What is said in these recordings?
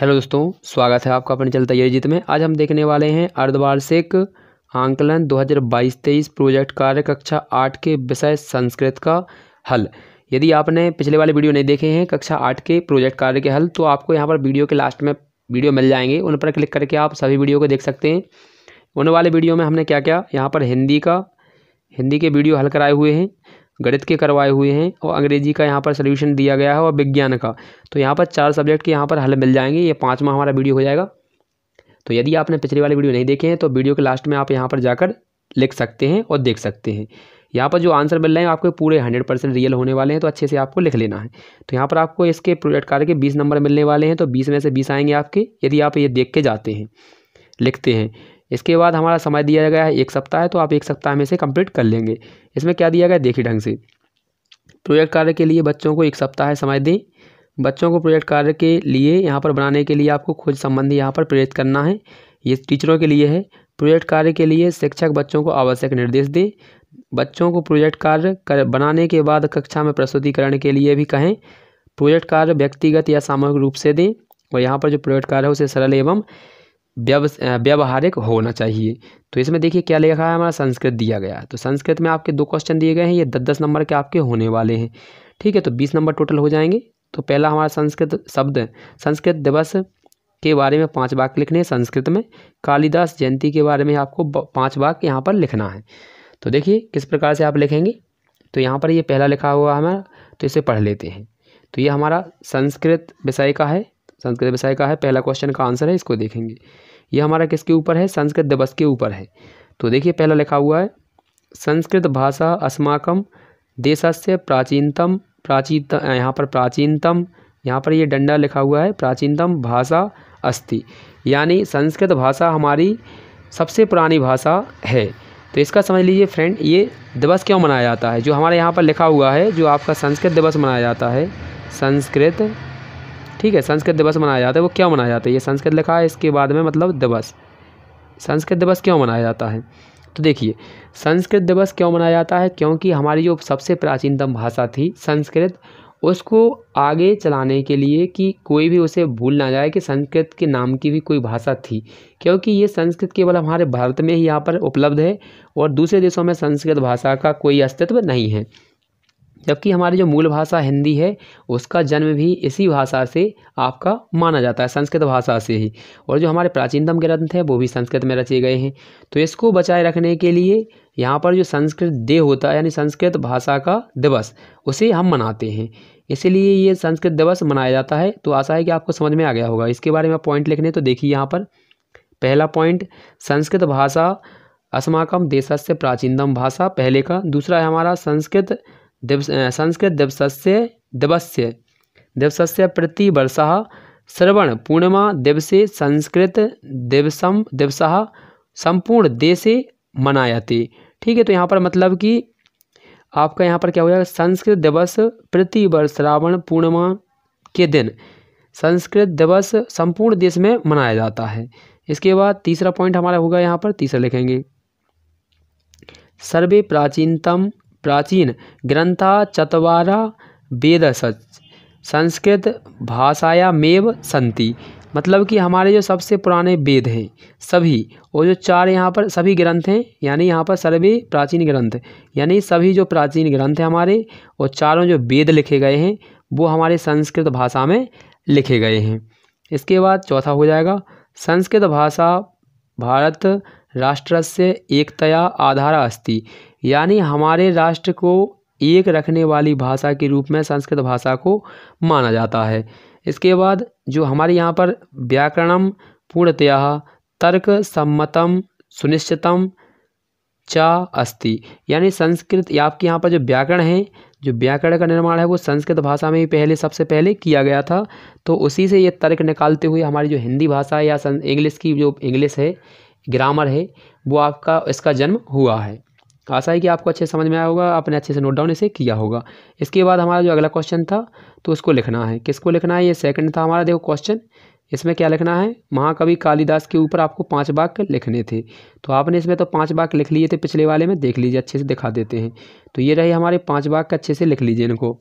hello दोस्तों स्वागत है आपका अपने चलता तैयारी जीत में आज हम देखने वाले हैं अर्धवार्षिक आंकलन 2022-23 प्रोजेक्ट कार्य कक्षा आठ के विषय संस्कृत का हल यदि आपने पिछले वाले वीडियो नहीं देखे हैं कक्षा आठ के प्रोजेक्ट कार्य के हल तो आपको यहाँ पर वीडियो के लास्ट में वीडियो मिल जाएंगे उन पर क्लिक करके आप सभी वीडियो को देख सकते हैं उन वाले वीडियो में हमने क्या क्या यहाँ पर हिंदी का हिंदी के वीडियो हल कराए हुए हैं गणित के करवाए हुए हैं और अंग्रेजी का यहाँ पर सोल्यूशन दिया गया है और विज्ञान का तो यहाँ पर चार सब्जेक्ट के यहाँ पर हल मिल जाएंगे ये पाँचवा हमारा वीडियो हो जाएगा तो यदि आपने पिछले वाले वीडियो नहीं देखे हैं तो वीडियो के लास्ट में आप यहाँ पर जाकर लिख सकते हैं और देख सकते हैं यहाँ पर जो आंसर मिल रहे हैं आपके पूरे हंड्रेड परसेंट रियल होने वाले हैं तो अच्छे से आपको लिख लेना है तो यहाँ पर आपको इसके प्रोजेक्ट कार्ड के बीस नंबर मिलने वाले हैं तो बीस में से बीस आएंगे आपके यदि आप ये देख के जाते हैं लिखते हैं इसके बाद हमारा समय दिया गया है एक सप्ताह है तो आप एक सप्ताह में से कंप्लीट कर लेंगे इसमें क्या दिया गया देखिए ढंग से प्रोजेक्ट कार्य के लिए बच्चों को एक सप्ताह समय दें बच्चों को प्रोजेक्ट कार्य के लिए यहाँ पर बनाने के लिए आपको खोज संबंधी यहाँ पर प्रेरित करना है ये टीचरों के लिए है प्रोजेक्ट कार्य के लिए शिक्षक बच्चों को आवश्यक निर्देश दें बच्चों को प्रोजेक्ट कार्य कर बनाने के बाद कक्षा में प्रस्तुतिकरण के लिए भी कहें प्रोजेक्ट कार्य व्यक्तिगत या सामूहिक रूप से दें और यहाँ पर जो प्रोजेक्ट कार्य है उसे सरल एवं व्यावहारिक होना चाहिए तो इसमें देखिए क्या लिखा है हमारा संस्कृत दिया गया तो संस्कृत में आपके दो क्वेश्चन दिए गए हैं ये दस दस नंबर के आपके होने वाले हैं ठीक है तो बीस नंबर टोटल हो जाएंगे तो पहला हमारा संस्कृत शब्द संस्कृत दिवस के बारे में पांच वाक्य लिखने हैं संस्कृत में कालिदास जयंती के बारे में आपको पांच वाक्य यहाँ पर लिखना है तो देखिए किस प्रकार से आप लिखेंगे तो यहाँ पर ये पहला लिखा हुआ है हमारा तो इसे पढ़ लेते हैं तो ये हमारा संस्कृत विषय का है संस्कृत व्यवसाय का है पहला क्वेश्चन का आंसर है इसको देखेंगे ये हमारा किसके ऊपर है संस्कृत दिवस के ऊपर है तो देखिए पहला लिखा हुआ है संस्कृत भाषा अस्माकम देशस्य प्राचीनतम प्राचीत यहाँ पर प्राचीनतम यहाँ पर ये डंडा लिखा हुआ है प्राचीनतम भाषा अस्ति यानी संस्कृत भाषा हमारी सबसे पुरानी भाषा है तो इसका समझ लीजिए फ्रेंड ये दिवस क्यों मनाया जाता है जो हमारे यहाँ पर लिखा हुआ है जो आपका संस्कृत दिवस मनाया जाता है संस्कृत ठीक है संस्कृत दिवस मनाया जाता है वो क्यों मनाया जाता है ये संस्कृत लिखा है इसके बाद में मतलब दिवस संस्कृत दिवस क्यों मनाया जाता है तो देखिए संस्कृत दिवस क्यों मनाया जाता है क्योंकि हमारी जो सबसे प्राचीनतम भाषा थी संस्कृत उसको आगे चलाने के लिए कि कोई भी उसे भूल ना जाए कि संस्कृत के नाम की भी कोई भाषा थी क्योंकि ये संस्कृत केवल हमारे भारत में ही यहाँ पर उपलब्ध है और दूसरे देशों में संस्कृत भाषा का कोई अस्तित्व नहीं है जबकि हमारी जो मूल भाषा हिंदी है उसका जन्म भी इसी भाषा से आपका माना जाता है संस्कृत भाषा से ही और जो हमारे प्राचीनतम ग्रंथ हैं वो भी संस्कृत में रचे गए हैं तो इसको बचाए रखने के लिए यहाँ पर जो संस्कृत डे होता है यानी संस्कृत भाषा का दिवस उसे हम मनाते हैं इसीलिए ये संस्कृत दिवस मनाया जाता है तो आशा है कि आपको समझ में आ गया होगा इसके बारे में पॉइंट लिखने तो देखिए यहाँ पर पहला पॉइंट संस्कृत भाषा अस्माकम से प्राचीनतम भाषा पहले का दूसरा है हमारा संस्कृत देव संस्कृत दिवसस्य दिवस्य दिवसस्य श्रवण पूर्णिमा दिवसे संस्कृतदिवसं दिवसः मनाया मनायते ठीक है तो यहाँ पर मतलब कि आपका यहाँ पर क्या हो जाएगा संस्कृत दिवस प्रतिवर्ष श्रावण पूर्णिमा के दिन संस्कृत दिवस संपूर्ण देश में मनाया जाता है इसके बाद तीसरा पॉइंट हमारा होगा यहाँ पर तीसरा लिखेंगे सर्वे प्राचीनतम प्राचीन ग्रंथा चतवारा वेद संस्कृत भाषाया मेव संति मतलब कि हमारे जो सबसे पुराने वेद हैं सभी और जो चार यहाँ पर सभी ग्रंथ हैं यानी यहाँ पर सर्वे प्राचीन ग्रंथ यानी सभी जो प्राचीन ग्रंथ हैं हमारे और चारों जो वेद लिखे गए हैं वो हमारे संस्कृत भाषा में लिखे गए हैं इसके बाद चौथा हो जाएगा संस्कृत भाषा भारत राष्ट्रस्य एकतया आधारा अस्ति यानी हमारे राष्ट्र को एक रखने वाली भाषा के रूप में संस्कृत भाषा को माना जाता है इसके बाद जो हमारे यहाँ पर व्याकरणम पूर्णतया तर्क सम्मतम सुनिश्चितम चा अस्ति यानी संस्कृत या आपके यहाँ पर जो व्याकरण है जो व्याकरण का निर्माण है वो संस्कृत भाषा में ही पहले सबसे पहले किया गया था तो उसी से ये तर्क निकालते हुए हमारी जो हिंदी भाषा या इंग्लिश की जो इंग्लिश है ग्रामर है वो आपका इसका जन्म हुआ है आशा है कि आपको अच्छे समझ में आया होगा आपने अच्छे से नोट डाउन इसे किया होगा इसके बाद हमारा जो अगला क्वेश्चन था तो उसको लिखना है किसको लिखना है ये सेकंड था हमारा देखो क्वेश्चन इसमें क्या लिखना है महाकवि कालिदास के ऊपर आपको पांच वाक्य लिखने थे तो आपने इसमें तो पांच वाक्य लिख लिए थे पिछले वाले में देख लीजिए अच्छे से दिखा देते हैं तो ये रहे हमारे पाँच वाक्य अच्छे से लिख लीजिए इनको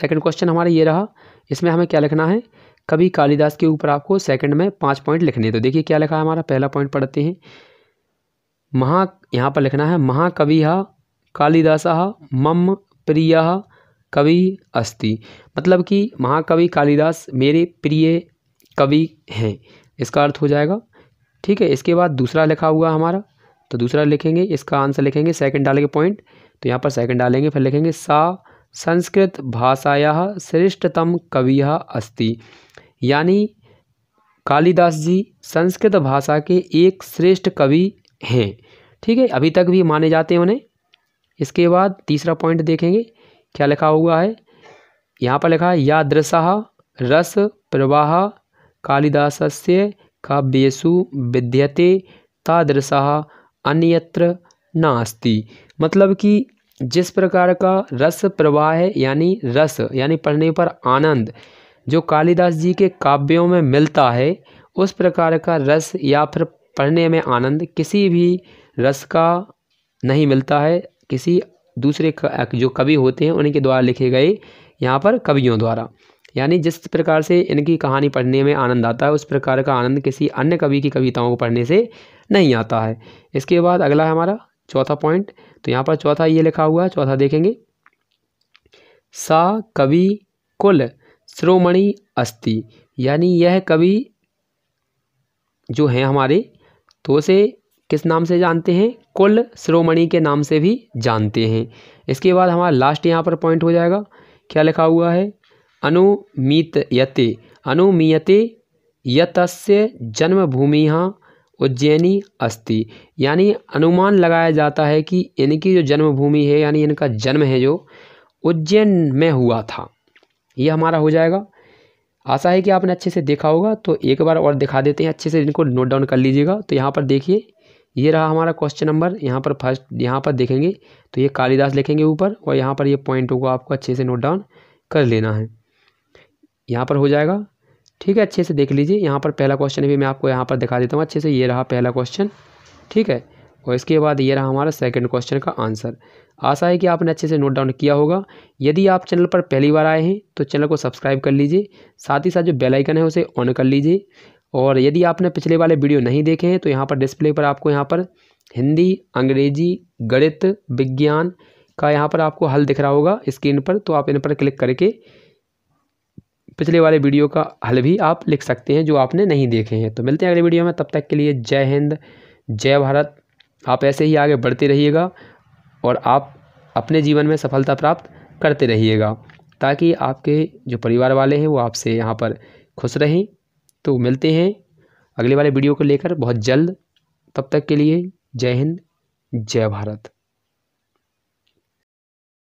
सेकेंड क्वेश्चन हमारा ये रहा इसमें हमें क्या लिखना है कभी कालिदास के ऊपर आपको सेकंड में पाँच पॉइंट लिखने तो देखिए क्या लिखा है हमारा पहला पॉइंट पढ़ते हैं महा यहाँ पर लिखना है महाकवि कालिदास मम प्रिय कवि अस्ति मतलब कि महाकवि कालिदास मेरे प्रिय कवि हैं इसका अर्थ हो जाएगा ठीक है इसके बाद दूसरा लिखा हुआ हमारा तो दूसरा लिखेंगे इसका आंसर लिखेंगे सेकंड डालेंगे पॉइंट तो यहाँ पर सेकंड डालेंगे फिर लिखेंगे सा संस्कृत भाषाया श्रेष्ठतम कवि अस्ति यानी कालिदास जी संस्कृत भाषा के एक श्रेष्ठ कवि हैं ठीक है अभी तक भी माने जाते हैं उन्हें इसके बाद तीसरा पॉइंट देखेंगे क्या लिखा हुआ है यहाँ पर लिखा है या रस प्रवाह कालिदास से काव्यसु विद्यते तादृश अन्यत्र नास्ति मतलब कि जिस प्रकार का रस प्रवाह है यानी रस यानी पढ़ने पर आनंद जो कालिदास जी के काव्यों में मिलता है उस प्रकार का रस या फिर पढ़ने में आनंद किसी भी रस का नहीं मिलता है किसी दूसरे जो कवि होते हैं उनके द्वारा लिखे गए यहाँ पर कवियों द्वारा यानी जिस प्रकार से इनकी कहानी पढ़ने में आनंद आता है उस प्रकार का आनंद किसी अन्य कवि की कविताओं को पढ़ने से नहीं आता है इसके बाद अगला है हमारा चौथा पॉइंट तो यहाँ पर चौथा ये लिखा हुआ है चौथा देखेंगे सा कवि कुल श्रोमणि अस्थि यानी यह कवि जो हैं हमारे तो उसे किस नाम से जानते हैं कुल श्रोमणि के नाम से भी जानते हैं इसके बाद हमारा लास्ट यहाँ पर पॉइंट हो जाएगा क्या लिखा हुआ है अनुमीत यते अनुमियते यतस्य जन्मभूमि उज्जैनी अस्थि यानी अनुमान लगाया जाता है कि इनकी जो जन्मभूमि है यानी इनका जन्म है जो उज्जैन में हुआ था ये हमारा हो जाएगा आशा है कि आपने अच्छे से देखा होगा तो एक बार और दिखा देते हैं अच्छे से इनको नोट डाउन कर लीजिएगा तो यहाँ पर देखिए ये रहा हमारा क्वेश्चन नंबर यहाँ पर फर्स्ट यहाँ पर देखेंगे तो ये कालिदास लिखेंगे ऊपर और यहाँ पर ये पॉइंटों को आपको अच्छे से नोट डाउन कर लेना है यहाँ पर हो जाएगा ठीक है अच्छे से देख लीजिए यहाँ पर पहला क्वेश्चन भी मैं आपको यहाँ पर दिखा देता हूँ अच्छे से ये रहा पहला क्वेश्चन ठीक है और इसके बाद ये रहा हमारा सेकेंड क्वेश्चन का आंसर आशा है कि आपने अच्छे से नोट डाउन किया होगा यदि आप चैनल पर पहली बार आए हैं तो चैनल को सब्सक्राइब कर लीजिए साथ ही साथ जो बेल आइकन है उसे ऑन कर लीजिए और यदि आपने पिछले वाले वीडियो नहीं देखे हैं तो यहाँ पर डिस्प्ले पर आपको यहाँ पर हिंदी अंग्रेजी गणित विज्ञान का यहाँ पर आपको हल दिख रहा होगा स्क्रीन पर तो आप इन पर क्लिक करके पिछले वाले वीडियो का हल भी आप लिख सकते हैं जो आपने नहीं देखे हैं तो मिलते हैं अगले वीडियो में तब तक के लिए जय हिंद जय भारत आप ऐसे ही आगे बढ़ते रहिएगा और आप अपने जीवन में सफलता प्राप्त करते रहिएगा ताकि आपके जो परिवार वाले हैं वो आपसे यहाँ पर खुश रहें तो मिलते हैं अगले वाले वीडियो को लेकर बहुत जल्द तब तक के लिए जय हिंद जय भारत